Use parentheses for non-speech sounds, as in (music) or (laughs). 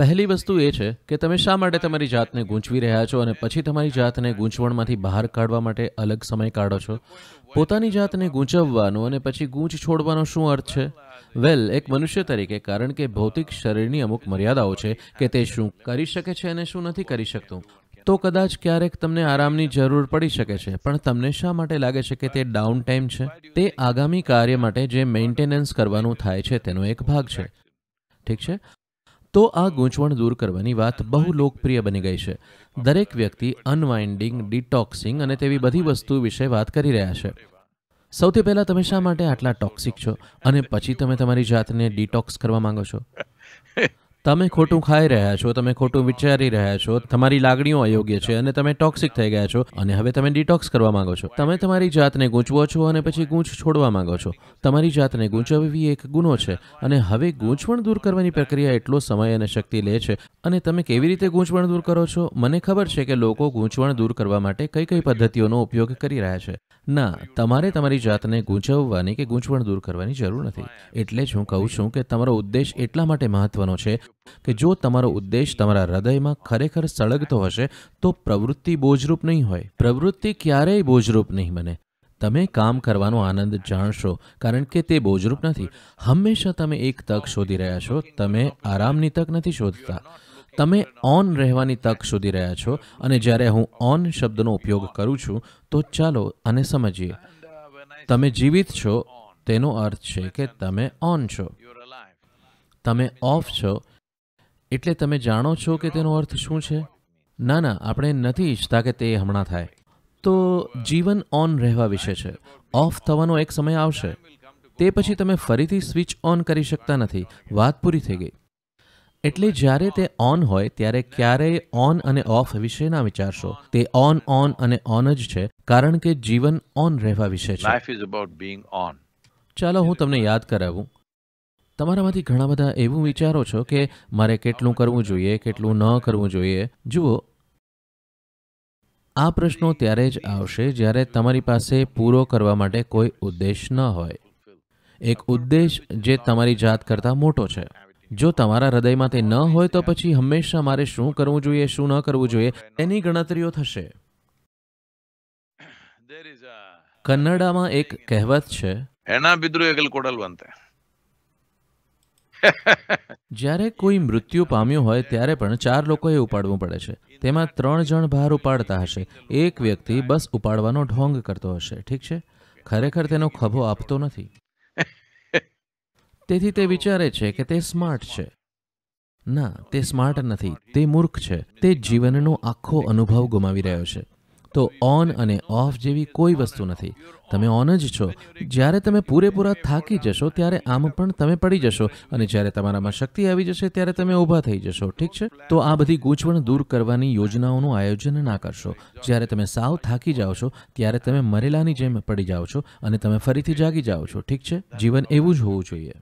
પહેલી વસ્તુ એ છે કે તમે શા માટે તમારી જાતને ગૂંચવી રહ્યા છો અને પછી તમારી જાતને ગૂંચવણમાંથી બહાર કાઢવા માટે અલગ સમય કાઢો છો પોતાની જાતને ગૂંચવવાનો અને પછી ગૂંચ છોડવાનો શું અર્થ છે વેલ એક મનુષ્ય તરીકે કારણ કે ભૌતિક શરીરની અમુક મર્યાદાઓ છે કે તે શું કરી શકે છે અને શું નથી કરી શકતું તો કદાચ ક્યારેક તમને આરામની જરૂર પડી શકે છે પણ તમને શા માટે લાગે છે કે તે ડાઉન ટાઈમ છે તે આગામી કાર્ય માટે જે મેન્ટેનન્સ કરવાનું થાય છે તેનો એક ભાગ છે ઠીક છે તો આ ગૂંચવણ દૂર કરવાની વાત બહુ લોકપ્રિય બની ગઈ છે દરેક વ્યક્તિ અનવાઇન્ડિંગ ડિટોક્સિંગ અને તેવી બધી વસ્તુ વિશે વાત કરી રહ્યા છે સૌથી પહેલાં તમે શા માટે આટલા ટોક્સિક છો અને પછી તમે તમારી જાતને ડિટોક્સ કરવા માંગો છો તમે ખોટું ખાઈ રહ્યા છો તમે ખોટું વિચારી રહ્યા છો તમારી લાગણીઓ અયોગ્ય છે અને તમે ટોક્સિક થઈ ગયા છો અને હવે તમે ડિટોક્સ કરવા માંગો છો તમે તમારી જાતને ગૂંચવો છો અને પછી ગૂંચ છોડવા માંગો છો તમારી જાતને ગૂંચવવી એક ગુનો છે અને હવે ગૂંચવણ દૂર કરવાની પ્રક્રિયા એટલો સમય અને શક્તિ લે છે અને તમે કેવી રીતે ગૂંચવણ દૂર કરો છો મને ખબર છે કે લોકો ગૂંચવણ દૂર કરવા માટે કઈ કઈ પદ્ધતિઓનો ઉપયોગ કરી રહ્યા છે ના તમારે તમારી જાતને ગૂંચવવાની કે ગૂંચવણ દૂર કરવાની જરૂર નથી એટલે જ હું કહું છું કે તમારો ઉદ્દેશ એટલા માટે મહત્વનો છે કે જો તમારો ઉદ્દેશ તમારા હૃદયમાં ખરેખર સળગતો હશે તો પ્રવૃત્તિ બોજરૂપ નહીં હોય પ્રવૃત્તિ ક્યારેય બોજરૂપ નહીં બને તમે કામ કરવાનો આનંદ જાણશો કારણ કે તે બોજરૂપ નથી હંમેશા તમે એક તક શોધી રહ્યા છો તમે આરામની તક નથી શોધતા તમે ઓન રહેવાની તક શોધી રહ્યા છો અને જ્યારે હું ઓન શબ્દનો ઉપયોગ કરું છું તો ચાલો આને સમજીએ તમે જીવિત છો તેનો અર્થ છે કે તમે ઓન છો તમે ઓફ છો એટલે તમે જાણો છો કે તેનો અર્થ શું છે ના ના આપણે નથી ઈચ્છતા કે તે હમણાં થાય તો જીવન ઓન રહેવા વિશે છે ઓફ થવાનો એક સમય આવશે તે પછી તમે ફરીથી સ્વિચ ઓન કરી શકતા નથી વાત પૂરી થઈ ગઈ એટલે જારે તે ઓન હોય ત્યારે ક્યારે ઓન અને ઓફ વિશેના વિચારશો તે ઓન ઓન અને ઓન જ છે કારણ કે જીવન ઓન રહેવા વિશે છે life is about being on ચાલો હું તમને યાદ કરાવું તમારામાંથી ઘણા બધા એવું વિચારો છો કે મારે કેટલું કરવું જોઈએ કેટલું ન કરવું જોઈએ જુઓ આ પ્રશ્નો ત્યારે જ આવશે જ્યારે તમારી પાસે પૂરો કરવા માટે કોઈ ઉદ્દેશ ન હોય એક ઉદ્દેશ જે તમારી જાત કરતા મોટો છે જો તમારા હૃદયમાં તે ન હોય તો પછી હંમેશા મારે શું કરવું જોઈએ શું ન કરવું જોઈએ તેની ગણતરીઓ થશે કન્નડામાં એક કહેવત છે (laughs) જ્યારે કોઈ મૃત્યુ પામ્યું હોય ત્યારે પણ ચાર લોકોએ ઉપાડવું પડે છે તેમાં ત્રણ જણ ભાર ઉપાડતા હશે એક વ્યક્તિ બસ ઉપાડવાનો ઢોંગ કરતો હશે ઠીક છે ખરેખર તેનો ખભો આપતો નથી તેથી તે વિચારે છે કે તે સ્માર્ટ છે ના તે સ્માર્ટ નથી તે મૂર્ખ છે તે જીવનનો આખો અનુભવ ગુમાવી રહ્યો છે તો ઓન અને ઓફ જેવી કોઈ વસ્તુ નથી તમે ઓન જ છો જ્યારે તમે પૂરેપૂરા થાકી જશો ત્યારે આમ પણ તમે પડી જશો અને જ્યારે તમારામાં શક્તિ આવી જશે ત્યારે તમે ઊભા થઈ જશો ઠીક છે તો આ બધી ગૂંચવણ દૂર કરવાની યોજનાઓનું આયોજન ના કરશો જ્યારે તમે સાવ થાકી જાઓ છો ત્યારે તમે મરેલાની જેમ પડી જાઓ છો અને તમે ફરીથી જાગી જાઓ છો ઠીક છે જીવન એવું જ હોવું જોઈએ